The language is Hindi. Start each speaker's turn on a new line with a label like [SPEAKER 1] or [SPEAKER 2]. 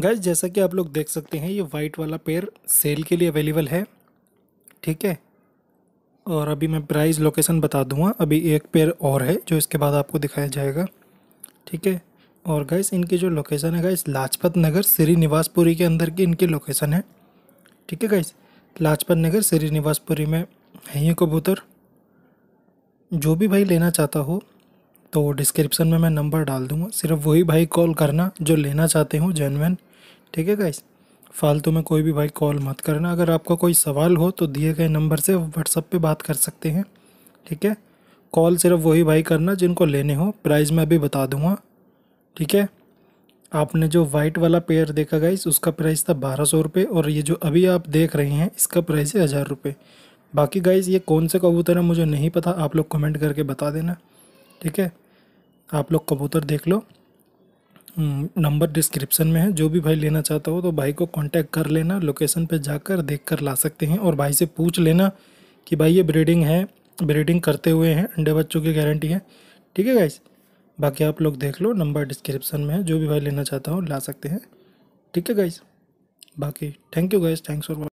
[SPEAKER 1] गैस जैसा कि आप लोग देख सकते हैं ये वाइट वाला पेयर सेल के लिए अवेलेबल है ठीक है और अभी मैं प्राइस लोकेशन बता दूंगा अभी एक पेयर और है जो इसके बाद आपको दिखाया जाएगा ठीक है और गैस इनकी जो लोकेशन है गैस लाजपत नगर श्रीनिवासपुरी के अंदर की इनकी लोकेशन है ठीक है गैस लाजपत नगर श्रीनिवासपुरी में है ये कबूतर जो भी भाई लेना चाहता हो तो डिस्क्रिप्शन में मैं नंबर डाल दूँगा सिर्फ वही भाई कॉल करना जो लेना चाहते हो जेनवन ठीक है गाइस फालतू में कोई भी भाई कॉल मत करना अगर आपका कोई सवाल हो तो दिए गए नंबर से व्हाट्सअप पे बात कर सकते हैं ठीक है कॉल सिर्फ वही भाई करना जिनको लेने हो प्राइस मैं अभी बता दूँगा ठीक है आपने जो वाइट वाला पेयर देखा गाइस उसका प्राइस था बारह सौ रुपये और ये जो अभी आप देख रहे हैं इसका प्राइस है हज़ार रुपये बाकी गाइस ये कौन से कबूतर है मुझे नहीं पता आप लोग कमेंट करके बता देना ठीक है आप लोग कबूतर देख लो हम्म, नंबर डिस्क्रिप्शन में है जो भी भाई लेना चाहता हो तो भाई को कांटेक्ट कर लेना लोकेशन पे जाकर देख कर ला सकते हैं और भाई से पूछ लेना कि भाई ये ब्रीडिंग है ब्रीडिंग करते हुए हैं अंडे बच्चों की गारंटी है ठीक है गाइस बाकी आप लोग देख लो नंबर डिस्क्रिप्शन में है जो भी भाई लेना चाहता हो ला सकते हैं ठीक है गाइस बाकी thank you guys thanks for